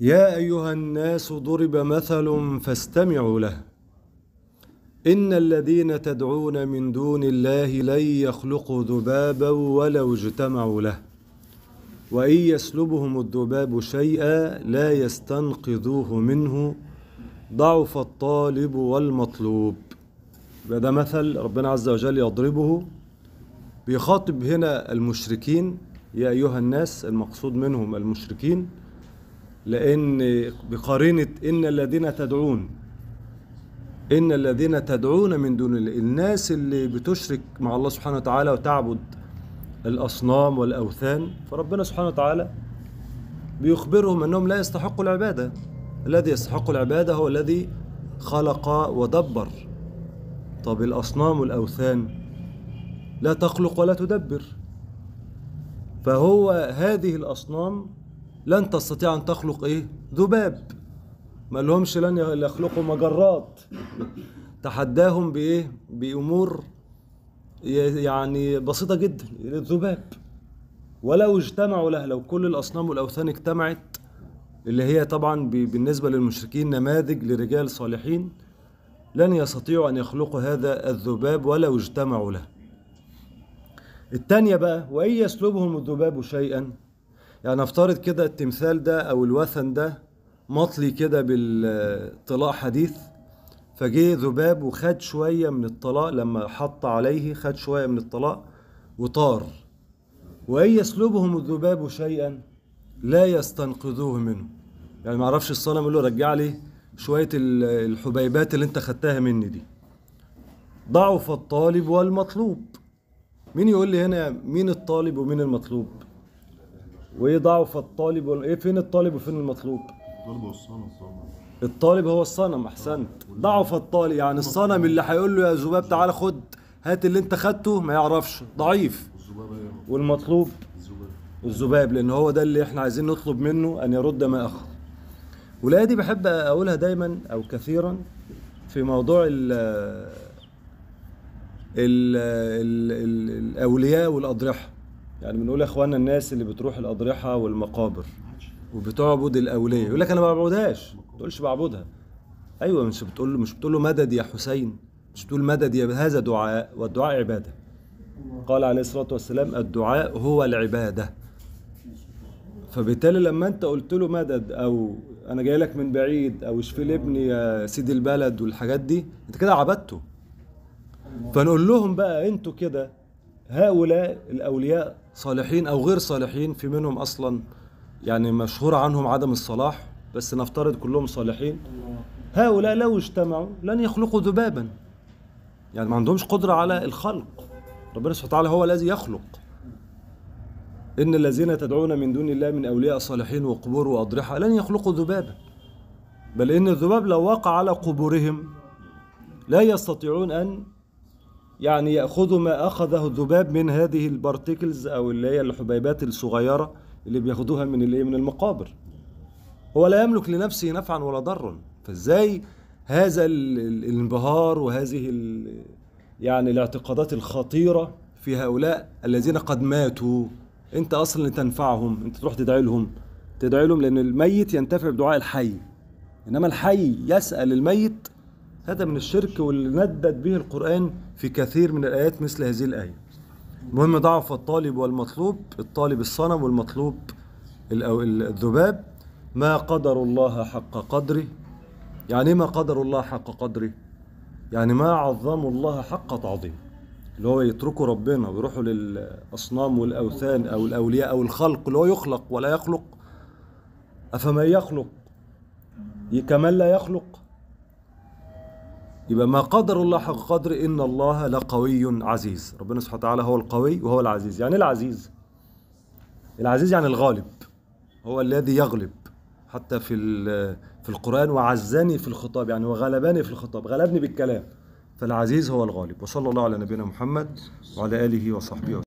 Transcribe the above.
يا ايها الناس ضرب مثل فاستمعوا له ان الذين تدعون من دون الله لن يخلقوا ذبابا ولو اجتمعوا له وان يسلبهم الذباب شيئا لا يستنقذوه منه ضعف الطالب والمطلوب ده مثل ربنا عز وجل يضربه بيخاطب هنا المشركين يا ايها الناس المقصود منهم المشركين لأن بقرينة إن الذين تدعون إن الذين تدعون من دون الله الناس اللي بتشرك مع الله سبحانه وتعالى وتعبد الأصنام والأوثان فربنا سبحانه وتعالى بيخبرهم أنهم لا يستحقوا العبادة الذي يستحق العبادة هو الذي خلق ودبر طب الأصنام والأوثان لا تخلق ولا تدبر فهو هذه الأصنام لن تستطيع أن تخلق إيه؟ ذباب ما لهمش لن يخلقوا مجرات تحداهم بإيه؟ بأمور يعني بسيطة جدا الذباب ولو اجتمعوا له لو كل الأصنام والأوثان اجتمعت اللي هي طبعا بالنسبة للمشركين نماذج لرجال صالحين لن يستطيعوا أن يخلقوا هذا الذباب ولو اجتمعوا له التانية بقى وإن يسلبهم الذباب شيئا يعني افترض كده التمثال ده او الوثن ده مطلي كده بالطلاء حديث فجه ذباب وخد شويه من الطلاء لما حط عليه خد شويه من الطلاء وطار وان يسلبهم الذباب شيئا لا يستنقذوه منه يعني ما اعرفش الصنم يقول له رجع لي شويه الحبيبات اللي انت خدتها مني دي ضعف الطالب والمطلوب مين يقول لي هنا مين الطالب ومين المطلوب وايه ضعف الطالب ولا ايه فين الطالب وفين المطلوب الطالب هو الصنم الطالب هو الصنم احسنت اه، ضعف الطالب يعني الصنم اللي هيقول له يا ذباب تعالى خد هات اللي انت خدته ما يعرفش ضعيف ايه؟ والمطلوب الذباب لان هو ده اللي احنا عايزين نطلب منه ان يرد ما اخذ والآية دي بحب أقولها دايما أو كثيرا في موضوع ال ال الأولياء والأضرحة يعني بنقول يا اخوانا الناس اللي بتروح الاضرحه والمقابر وبتعبد الاوليه يقول لك انا ما بعبدهاش ما تقولش بعبدها ايوه مش بتقول مش بتقول له مدد يا حسين مش بتقول مدد يا هذا دعاء والدعاء عباده قال عليه الصلاه والسلام الدعاء هو العباده فبالتالي لما انت قلت له مدد او انا جاي لك من بعيد او اشفي لي ابني يا سيدي البلد والحاجات دي انت كده عبدته فنقول لهم بقى انتوا كده هؤلاء الأولياء صالحين أو غير صالحين في منهم أصلا يعني مشهور عنهم عدم الصلاح بس نفترض كلهم صالحين هؤلاء لو اجتمعوا لن يخلقوا ذبابا يعني ما عندهمش قدرة على الخلق ربنا سبحانه وتعالى هو الذي يخلق إن الذين تدعون من دون الله من أولياء صالحين وقبور وأضرحة لن يخلقوا ذبابا بل إن الذباب لو وقع على قبورهم لا يستطيعون أن يعني ياخذوا ما اخذه الذباب من هذه البارتيكلز او اللي هي الحبيبات الصغيره اللي بياخذوها من الايه من المقابر هو لا يملك لنفسه نفعا ولا ضرا فازاي هذا الانبهار وهذه يعني الاعتقادات الخطيره في هؤلاء الذين قد ماتوا انت اصلا تنفعهم انت تروح تدعي لهم تدعي لهم لان الميت ينتفع بدعاء الحي انما الحي يسال الميت هذا من الشرك واللي ندد به القران في كثير من الآيات مثل هذه الآية المهم ضعف الطالب والمطلوب الطالب الصنم والمطلوب الذباب ما قدر الله حق قدره يعني إيه ما قدر الله حق قدره يعني ما عظموا الله حق تعظيم اللي هو يتركوا ربنا ويروحوا للأصنام والأوثان أو الأولياء أو الخلق اللي هو يخلق ولا يخلق أفمن يخلق كمن لا يخلق يبقى ما قدر الله حق قدر إن الله لقوي عزيز ربنا سبحانه وتعالى هو القوي وهو العزيز يعني إيه العزيز العزيز يعني الغالب هو الذي يغلب حتى في في القرآن وعزني في الخطاب يعني وغلبني في الخطاب غلبني بالكلام فالعزيز هو الغالب وصلى الله على نبينا محمد وعلى آله وصحبه